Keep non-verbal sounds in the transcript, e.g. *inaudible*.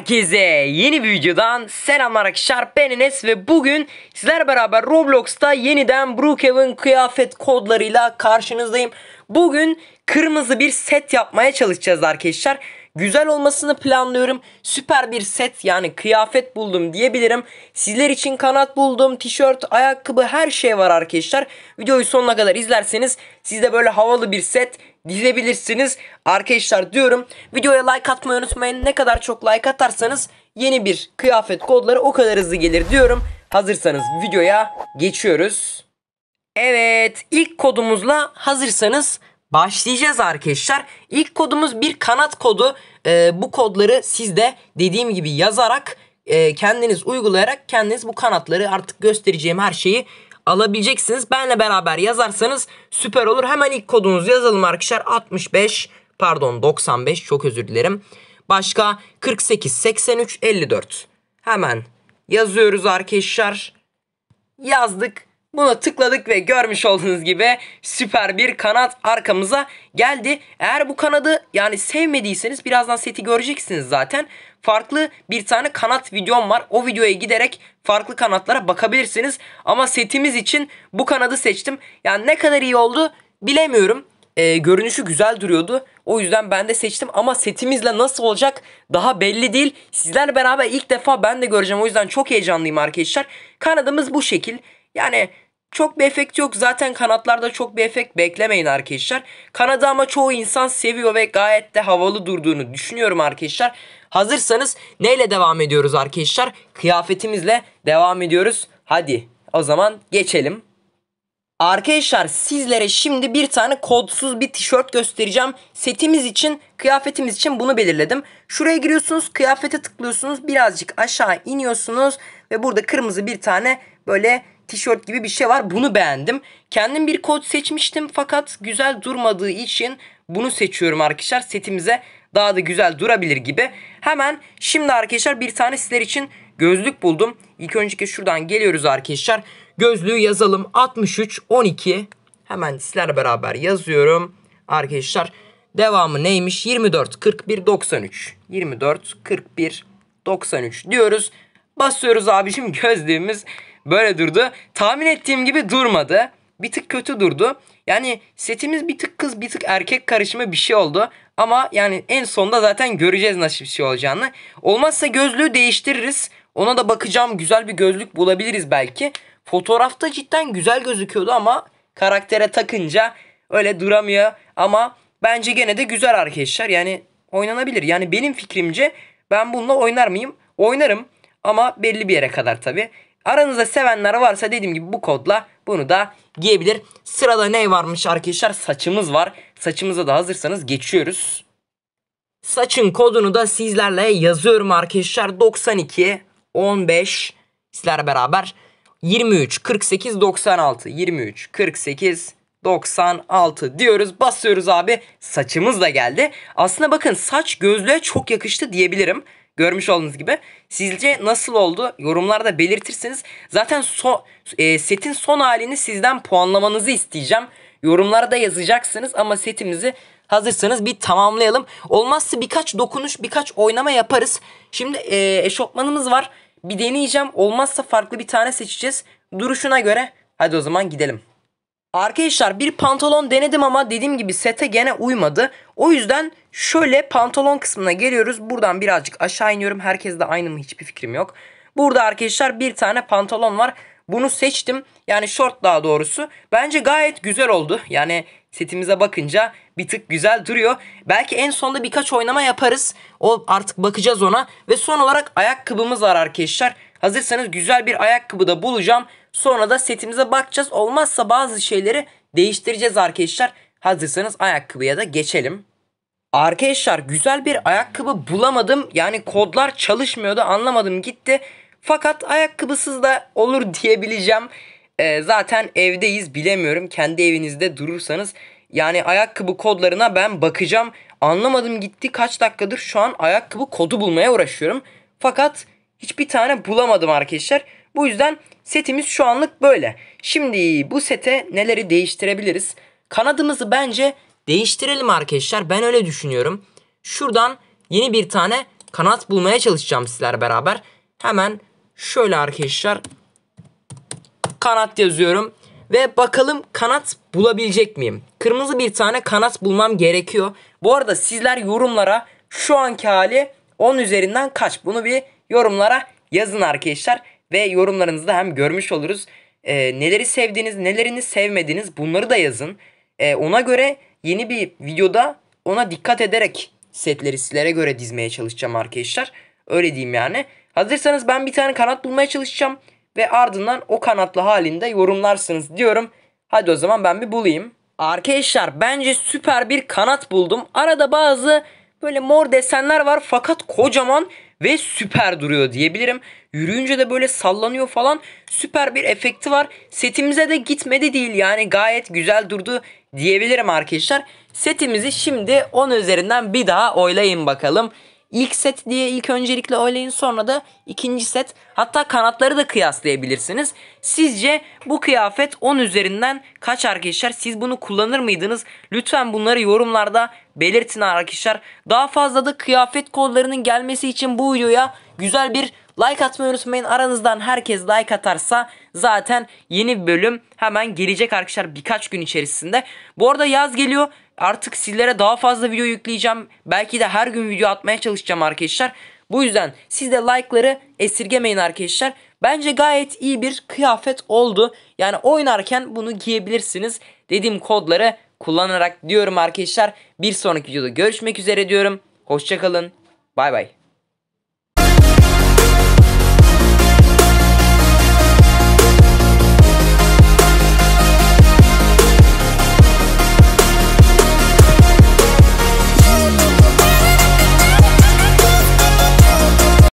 Herkese yeni bir videodan selamlar arkadaşlar ben Enes ve bugün sizler beraber Roblox'ta yeniden Brookhaven kıyafet kodlarıyla karşınızdayım. Bugün kırmızı bir set yapmaya çalışacağız arkadaşlar. Güzel olmasını planlıyorum. Süper bir set yani kıyafet buldum diyebilirim. Sizler için kanat buldum, tişört, ayakkabı her şey var arkadaşlar. Videoyu sonuna kadar izlerseniz sizde böyle havalı bir set dizebilirsiniz. Arkadaşlar diyorum videoya like atmayı unutmayın. Ne kadar çok like atarsanız yeni bir kıyafet kodları o kadar hızlı gelir diyorum. Hazırsanız videoya geçiyoruz. Evet ilk kodumuzla hazırsanız başlayacağız arkadaşlar. İlk kodumuz bir kanat kodu. Ee, bu kodları siz de dediğim gibi yazarak e, kendiniz uygulayarak kendiniz bu kanatları artık göstereceğim her şeyi alabileceksiniz. Benle beraber yazarsanız süper olur. Hemen ilk kodunuzu yazalım arkadaşlar. 65 pardon 95 çok özür dilerim. Başka 48 83 54. Hemen yazıyoruz arkadaşlar. Yazdık. Buna tıkladık ve görmüş olduğunuz gibi süper bir kanat arkamıza geldi. Eğer bu kanadı yani sevmediyseniz birazdan seti göreceksiniz zaten farklı bir tane kanat videom var. O videoya giderek farklı kanatlara bakabilirsiniz. Ama setimiz için bu kanadı seçtim. Yani ne kadar iyi oldu bilemiyorum. E, görünüşü güzel duruyordu. O yüzden ben de seçtim ama setimizle nasıl olacak daha belli değil. Sizlerle beraber ilk defa ben de göreceğim. O yüzden çok heyecanlıyım arkadaşlar. Kanadımız bu şekil. Yani çok bir efekt yok. Zaten kanatlarda çok bir efekt beklemeyin arkadaşlar. Kanadı ama çoğu insan seviyor ve gayet de havalı durduğunu düşünüyorum arkadaşlar. Hazırsanız neyle devam ediyoruz arkadaşlar? Kıyafetimizle devam ediyoruz. Hadi o zaman geçelim. Arkadaşlar sizlere şimdi bir tane kodsuz bir tişört göstereceğim. Setimiz için, kıyafetimiz için bunu belirledim. Şuraya giriyorsunuz, kıyafete tıklıyorsunuz, birazcık aşağı iniyorsunuz ve burada kırmızı bir tane böyle tişört gibi bir şey var. Bunu beğendim. Kendim bir kod seçmiştim fakat güzel durmadığı için bunu seçiyorum arkadaşlar. Setimize daha da güzel durabilir gibi. Hemen şimdi arkadaşlar bir tane sizler için gözlük buldum. İlk önceki şuradan geliyoruz arkadaşlar. Gözlüğü yazalım. 63 12 hemen sizlerle beraber yazıyorum. Arkadaşlar devamı neymiş? 24 41 93. 24 41 93 diyoruz. Basıyoruz abicim *laughs* gözlüğümüz böyle durdu. Tahmin ettiğim gibi durmadı. Bir tık kötü durdu. Yani setimiz bir tık kız bir tık erkek karışımı bir şey oldu. Ama yani en sonda zaten göreceğiz nasıl bir şey olacağını. Olmazsa gözlüğü değiştiririz. Ona da bakacağım güzel bir gözlük bulabiliriz belki. Fotoğrafta cidden güzel gözüküyordu ama karaktere takınca öyle duramıyor. Ama bence gene de güzel arkadaşlar. Yani oynanabilir. Yani benim fikrimce ben bununla oynar mıyım? Oynarım ama belli bir yere kadar tabii. Aranızda sevenler varsa dediğim gibi bu kodla bunu da giyebilir. Sırada ne varmış arkadaşlar? Saçımız var. Saçımıza da hazırsanız geçiyoruz. Saçın kodunu da sizlerle yazıyorum arkadaşlar. 92 15 sizlerle beraber 23 48 96 23 48 96 diyoruz. Basıyoruz abi. Saçımız da geldi. Aslında bakın saç gözlüğe çok yakıştı diyebilirim. Görmüş olduğunuz gibi. Sizce nasıl oldu? Yorumlarda belirtirsiniz. Zaten so e, setin son halini sizden puanlamanızı isteyeceğim. Yorumlarda yazacaksınız ama setimizi hazırsanız bir tamamlayalım. Olmazsa birkaç dokunuş, birkaç oynama yaparız. Şimdi e, eşofmanımız var. Bir deneyeceğim. Olmazsa farklı bir tane seçeceğiz. Duruşuna göre. Hadi o zaman gidelim. Arkadaşlar bir pantolon denedim ama dediğim gibi sete gene uymadı. O yüzden şöyle pantolon kısmına geliyoruz. Buradan birazcık aşağı iniyorum. Herkes de aynı mı hiçbir fikrim yok. Burada arkadaşlar bir tane pantolon var. Bunu seçtim. Yani short daha doğrusu. Bence gayet güzel oldu. Yani setimize bakınca bir tık güzel duruyor. Belki en sonda birkaç oynama yaparız. O artık bakacağız ona. Ve son olarak ayakkabımız var arkadaşlar. Hazırsanız güzel bir ayakkabı da bulacağım. Sonra da setimize bakacağız. Olmazsa bazı şeyleri değiştireceğiz arkadaşlar. Hazırsanız ayakkabıya da geçelim. Arkadaşlar güzel bir ayakkabı bulamadım. Yani kodlar çalışmıyordu anlamadım gitti. Fakat ayakkabısız da olur *laughs* diyebileceğim. Ee, zaten evdeyiz bilemiyorum. Kendi evinizde durursanız yani ayakkabı kodlarına ben bakacağım. Anlamadım gitti kaç dakikadır şu an ayakkabı kodu bulmaya uğraşıyorum. Fakat hiçbir tane bulamadım arkadaşlar. Bu yüzden setimiz şu anlık böyle. Şimdi bu sete neleri değiştirebiliriz? Kanadımızı bence değiştirelim arkadaşlar. Ben öyle düşünüyorum. Şuradan yeni bir tane kanat bulmaya çalışacağım sizler beraber. Hemen şöyle arkadaşlar kanat yazıyorum. Ve bakalım kanat bulabilecek miyim? Kırmızı bir tane kanat bulmam gerekiyor. Bu arada sizler yorumlara şu anki hali 10 üzerinden kaç? Bunu bir yorumlara yazın arkadaşlar ve yorumlarınızı da hem görmüş oluruz. E, neleri sevdiğiniz, nelerini sevmediğiniz bunları da yazın. E, ona göre yeni bir videoda ona dikkat ederek setleri sizlere göre dizmeye çalışacağım arkadaşlar. Öyle diyeyim yani. Hazırsanız ben bir tane kanat bulmaya çalışacağım ve ardından o kanatlı halinde yorumlarsınız diyorum. Hadi o zaman ben bir bulayım. Arkadaşlar bence süper bir kanat buldum. Arada bazı Böyle mor desenler var fakat kocaman ve süper duruyor diyebilirim. Yürüyünce de böyle sallanıyor falan. Süper bir efekti var. Setimize de gitmedi değil yani gayet güzel durdu diyebilirim arkadaşlar. Setimizi şimdi 10 üzerinden bir daha oylayın bakalım. İlk set diye ilk öncelikle oylayın sonra da ikinci set hatta kanatları da kıyaslayabilirsiniz. Sizce bu kıyafet 10 üzerinden kaç arkadaşlar siz bunu kullanır mıydınız? Lütfen bunları yorumlarda belirtin arkadaşlar. Daha fazla da kıyafet kollarının gelmesi için bu videoya güzel bir Like atmayı unutmayın. Aranızdan herkes like atarsa zaten yeni bölüm hemen gelecek arkadaşlar birkaç gün içerisinde. Bu arada yaz geliyor. Artık sizlere daha fazla video yükleyeceğim. Belki de her gün video atmaya çalışacağım arkadaşlar. Bu yüzden siz de like'ları esirgemeyin arkadaşlar. Bence gayet iyi bir kıyafet oldu. Yani oynarken bunu giyebilirsiniz. Dediğim kodları kullanarak diyorum arkadaşlar. Bir sonraki videoda görüşmek üzere diyorum. Hoşçakalın. Bay bay.